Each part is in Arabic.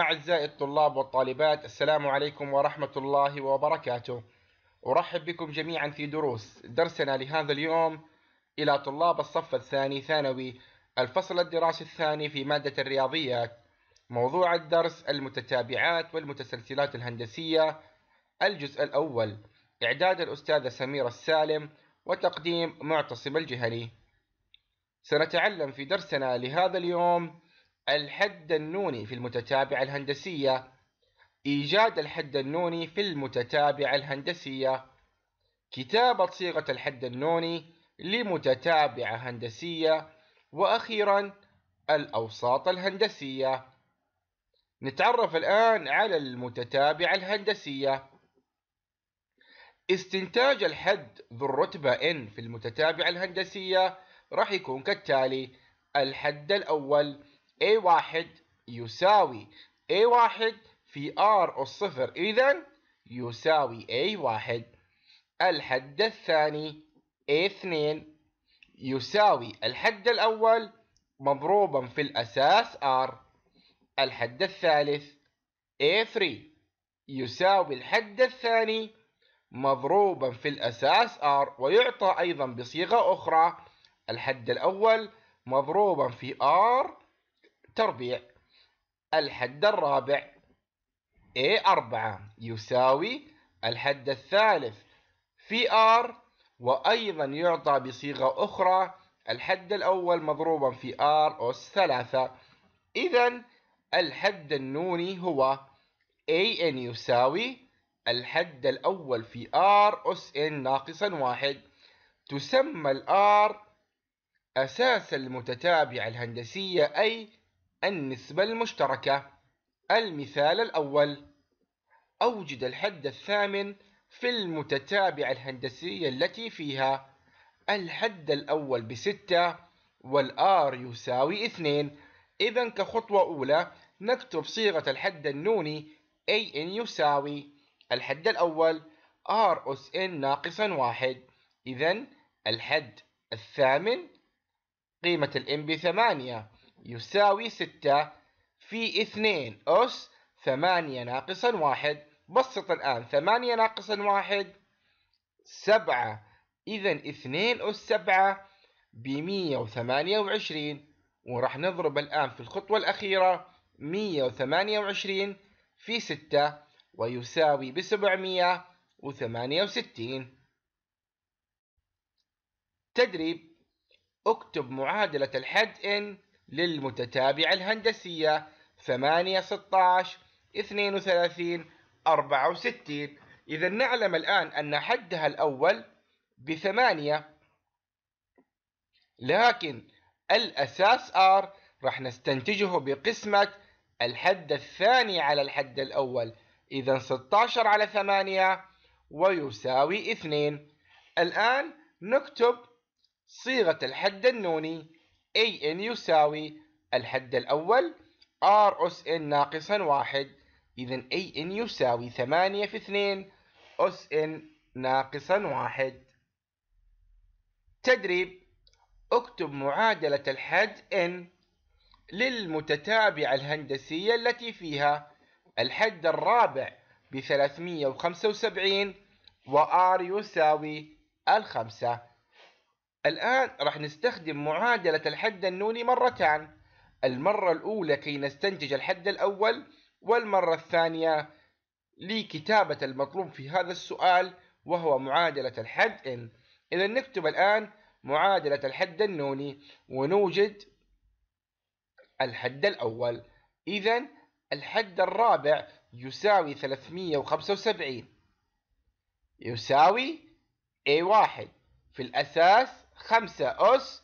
أعزائي الطلاب والطالبات السلام عليكم ورحمة الله وبركاته أرحب بكم جميعا في دروس درسنا لهذا اليوم إلى طلاب الصف الثاني ثانوي الفصل الدراسي الثاني في مادة الرياضيات موضوع الدرس المتتابعات والمتسلسلات الهندسية الجزء الأول إعداد الأستاذة سميرة السالم وتقديم معتصم الجهلي سنتعلم في درسنا لهذا اليوم الحد النوني في المتتابعة الهندسية إيجاد الحد النوني في المتتابعة الهندسية كتابة صيغة الحد النوني لمتتابعة هندسية وأخيرا الأوساط الهندسية نتعرف الآن على المتتابعة الهندسية استنتاج الحد ذو الرتبة N في المتتابعة الهندسية راح يكون كالتالي الحد الأول A1 يساوي A1 في R الصفر إذا يساوي A1 الحد الثاني A2 يساوي الحد الأول مضروبا في الأساس R الحد الثالث A3 يساوي الحد الثاني مضروبا في الأساس R ويعطى أيضا بصيغة أخرى الحد الأول مضروبا في R التربيع الحد الرابع A4 يساوي الحد الثالث في R وأيضا يعطى بصيغة أخرى الحد الأول مضروبا في R أس ثلاثة إذا الحد النوني هو AN يساوي الحد الأول في R أس N ناقصا واحد تسمى الآر أساس المتتابعة الهندسية أي النسبة المشتركة المثال الأول أوجد الحد الثامن في المتتابعة الهندسية التي فيها الحد الأول بستة والآر يساوي اثنين إذا كخطوة أولى نكتب صيغة الحد النوني إن يساوي الحد الأول R أس N ناقصا واحد إذا الحد الثامن قيمة الإن بثمانية يساوي ستة في اثنين أس ثمانية ناقصا واحد بسط الآن ثمانية ناقصا واحد سبعة إذا اثنين أس سبعة بمية وثمانية وعشرين ورح نضرب الآن في الخطوة الأخيرة مية وثمانية وعشرين في ستة ويساوي بسبعمية وثمانية وستين تدريب اكتب معادلة الحد إن للمتتابعة الهندسية 8 16 32 64 إذا نعلم الآن أن حدها الأول بثمانية لكن الأساس R راح نستنتجه بقسمة الحد الثاني على الحد الأول إذا 16 على 8 ويساوي 2 الآن نكتب صيغة الحد النوني AN يساوي الحد الأول R أس N ناقصا واحد إذا AN يساوي ثمانية في اثنين أس N ناقصا واحد تدريب اكتب معادلة الحد N للمتتابعة الهندسية التي فيها الحد الرابع بثلاثمية وخمسة وسبعين وآر يساوي الخمسة الآن راح نستخدم معادلة الحد النوني مرتان المرة الأولى كي نستنتج الحد الأول والمرة الثانية لكتابة المطلوب في هذا السؤال وهو معادلة الحد n إذا نكتب الآن معادلة الحد النوني ونوجد الحد الأول إذا الحد الرابع يساوي 375 يساوي A1 في الأساس خمسة أس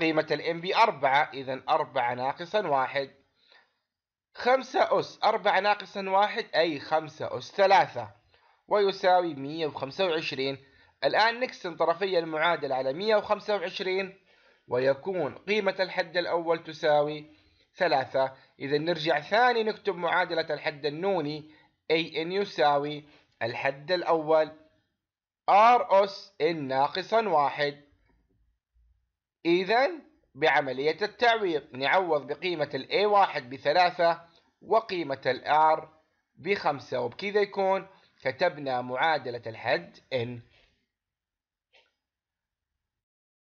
قيمة الإم بي أربعة إذا أربعة ناقصا واحد خمسة أس أربعة ناقصا واحد أي خمسة أس ثلاثة ويساوي مية وخمسة وعشرين الآن نقسم طرفي المعادلة على مية وخمسة وعشرين ويكون قيمة الحد الأول تساوي ثلاثة إذا نرجع ثاني نكتب معادلة الحد النوني أي إن يساوي الحد الأول R أس إن ناقصا واحد إذا بعملية التعويض نعوض بقيمة الـ A1 بثلاثة وقيمة الـ R بخمسة وبكذا يكون كتبنا معادلة الحد N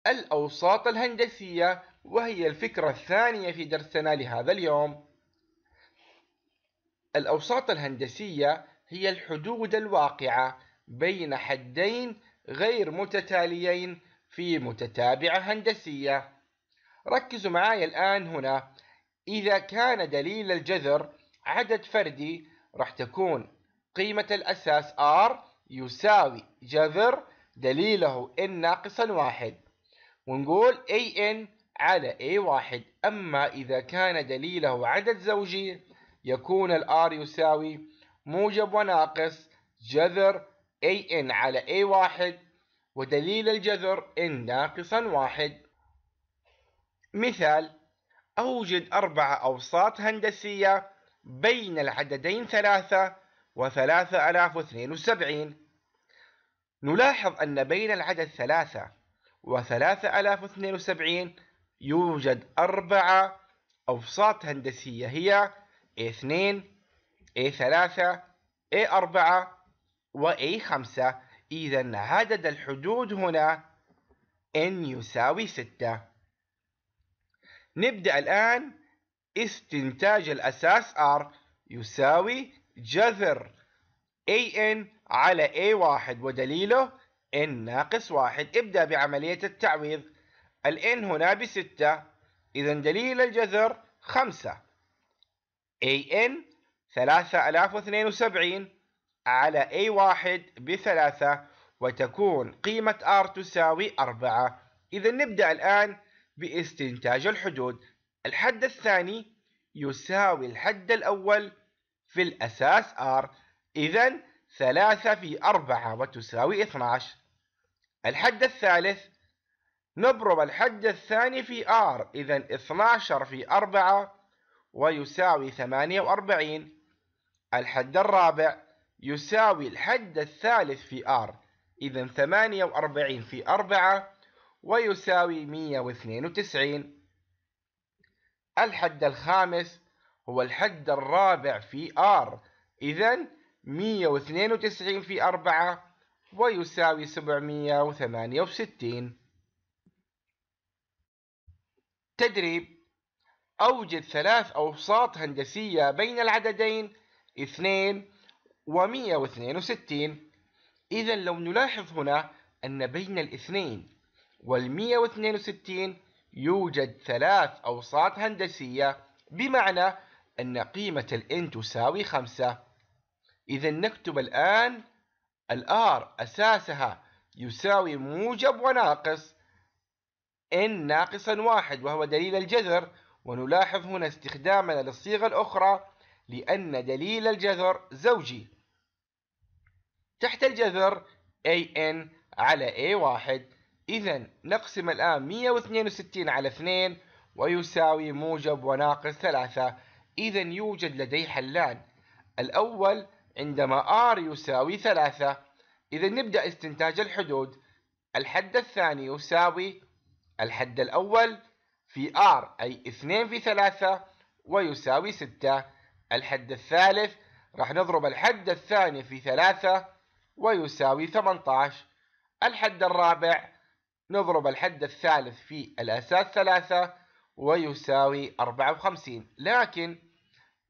الأوساط الهندسية وهي الفكرة الثانية في درسنا لهذا اليوم الأوساط الهندسية هي الحدود الواقعة بين حدين غير متتاليين في متتابعة هندسية ركزوا معايا الآن هنا إذا كان دليل الجذر عدد فردي راح تكون قيمة الأساس R يساوي جذر دليله n ناقصا واحد ونقول an على a واحد أما إذا كان دليله عدد زوجي يكون الR يساوي موجب وناقص جذر an على a واحد ودليل الجذر إن ناقصا واحد مثال أوجد أربع أوساط هندسية بين العددين ثلاثة وثلاثة ألاف واثنين وسبعين نلاحظ أن بين العدد ثلاثة وثلاثة ألاف واثنين وسبعين يوجد أربعة أوساط هندسية هي A2 A3 A4 و A5 إذا عدد الحدود هنا n يساوي 6 نبدأ الآن استنتاج الأساس R يساوي جذر AN على A1 ودليله N ناقص 1 ابدأ بعملية التعويض ال N هنا ب 6 إذا دليل الجذر خمسة AN 3072 على A1 بثلاثة وتكون قيمة R تساوي أربعة إذا نبدأ الآن باستنتاج الحدود الحد الثاني يساوي الحد الأول في الأساس R إذا ثلاثة في أربعة وتساوي 12 الحد الثالث نضرب الحد الثاني في R إذا 12 في أربعة ويساوي 48 الحد الرابع يساوي الحد الثالث في R إذا 48 في 4 ويساوي 192 الحد الخامس هو الحد الرابع في R إذا 192 في 4 ويساوي 768 تدريب أوجد ثلاث أوساط هندسية بين العددين 2 و162 إذا لو نلاحظ هنا أن بين الاثنين وال162 يوجد ثلاث أوساط هندسية بمعنى أن قيمة الN تساوي 5 إذا نكتب الآن الآر أساسها يساوي موجب وناقص n ناقصا واحد وهو دليل الجذر ونلاحظ هنا استخدامنا للصيغة الأخرى لأن دليل الجذر زوجي تحت الجذر AN على A1 إذا نقسم الآن 162 على 2 ويساوي موجب وناقص 3 إذا يوجد لدي حلان الأول عندما R يساوي 3 إذا نبدأ استنتاج الحدود الحد الثاني يساوي الحد الأول في R أي 2 في 3 ويساوي 6 الحد الثالث راح نضرب الحد الثاني في 3 ويساوي 18 الحد الرابع نضرب الحد الثالث في الأساس ثلاثة ويساوي 54 لكن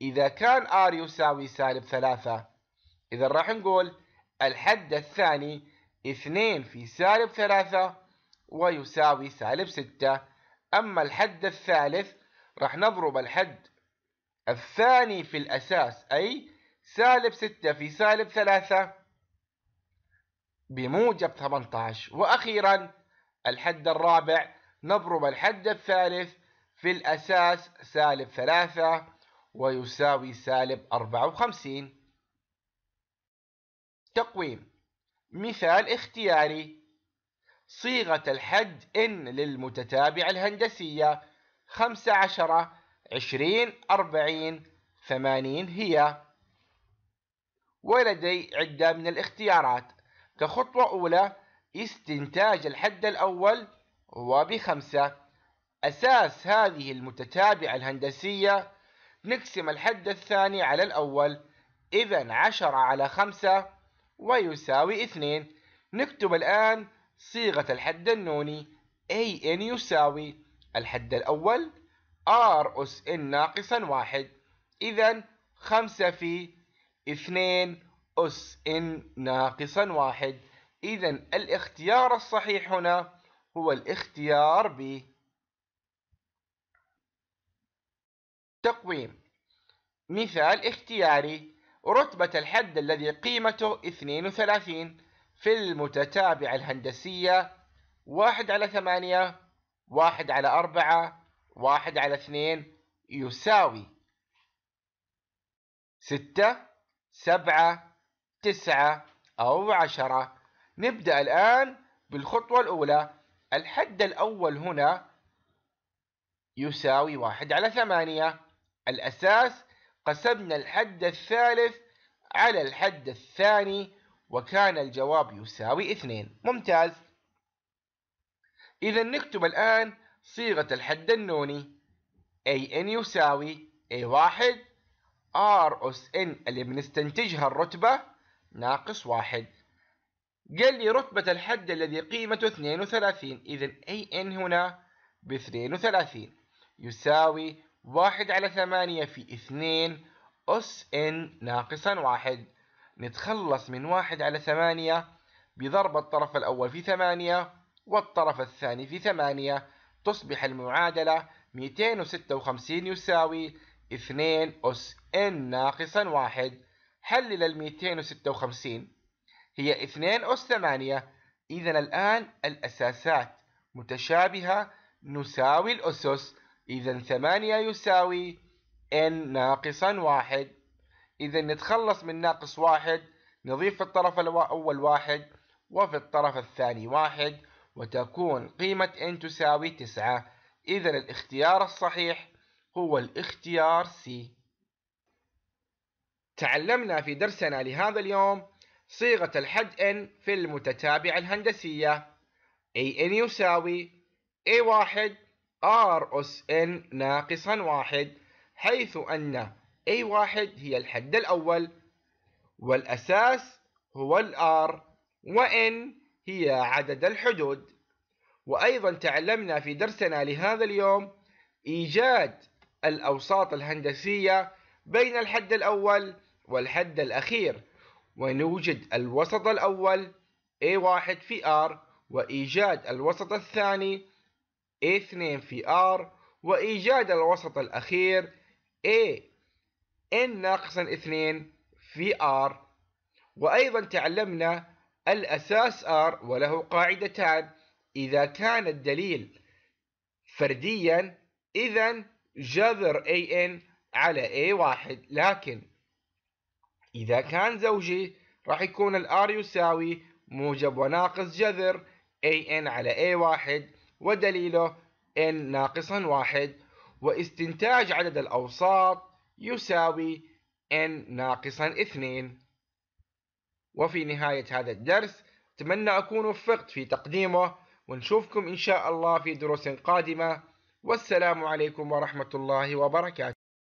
إذا كان R يساوي سالب ثلاثة إذا راح نقول الحد الثاني اثنين في سالب ثلاثة ويساوي سالب ستة أما الحد الثالث راح نضرب الحد الثاني في الأساس أي سالب ستة في سالب ثلاثة بموجب 18 وأخيرا الحد الرابع نضرب الحد الثالث في الأساس سالب 3 ويساوي سالب 54 تقويم مثال اختياري صيغة الحد إن للمتتابعة الهندسية 15 20 40 80 هي ولدي عدة من الاختيارات كخطوة أولى استنتاج الحد الأول وبخمسة أساس هذه المتتابعة الهندسية نقسم الحد الثاني على الأول إذا عشرة على خمسة ويساوي اثنين نكتب الآن صيغة الحد النوني إن يساوي الحد الأول R أس N ناقصا واحد إذا خمسة في اثنين أس إن ناقصا واحد إذا الاختيار الصحيح هنا هو الاختيار ب تقويم مثال اختياري رتبة الحد الذي قيمته 32 في المتتابعة الهندسية 1 على 8 1 على 4 1 على 2 يساوي 6 7 تسعة أو عشرة نبدأ الآن بالخطوة الأولى الحد الأول هنا يساوي واحد على ثمانية الأساس قسمنا الحد الثالث على الحد الثاني وكان الجواب يساوي اثنين ممتاز إذا نكتب الآن صيغة الحد النوني AN يساوي A1 R أس N اللي بنستنتجها الرتبة ناقص واحد قال لي رتبة الحد الذي قيمته 32 إذا أي إن هنا ب 32 يساوي واحد على ثمانية في اثنين أس إن ناقصا واحد نتخلص من واحد على ثمانية بضرب الطرف الأول في ثمانية والطرف الثاني في ثمانية تصبح المعادلة 256 يساوي 2 أس إن ناقصا واحد حلل ال 256 هي 2 أس 8 إذا الآن الأساسات متشابهة نساوي الأسس إذا 8 يساوي n ناقصا واحد إذا نتخلص من ناقص واحد نضيف في الطرف الأول واحد وفي الطرف الثاني واحد وتكون قيمة n تساوي 9 إذا الاختيار الصحيح هو الاختيار C تعلمنا في درسنا لهذا اليوم صيغة الحد N في المتتابعة الهندسية AN يساوي A 1 R أس N ناقصا واحد حيث أن A A1 هي الحد الأول والأساس هو الآر وN هي عدد الحدود وأيضا تعلمنا في درسنا لهذا اليوم إيجاد الأوساط الهندسية بين الحد الأول والحد الأخير ونوجد الوسط الأول A1 في R وإيجاد الوسط الثاني A2 في R وإيجاد الوسط الأخير A N ناقصا 2 في R وأيضا تعلمنا الأساس R وله قاعدتان إذا كان الدليل فرديا إذا جذر AN على A1 لكن إذا كان زوجي راح يكون الـ R يساوي موجب وناقص جذر AN على A1 ودليله N ناقصا واحد واستنتاج عدد الأوساط يساوي N ناقصا اثنين وفي نهاية هذا الدرس أتمنى أكون وفقت في تقديمه ونشوفكم إن شاء الله في دروس قادمة والسلام عليكم ورحمة الله وبركاته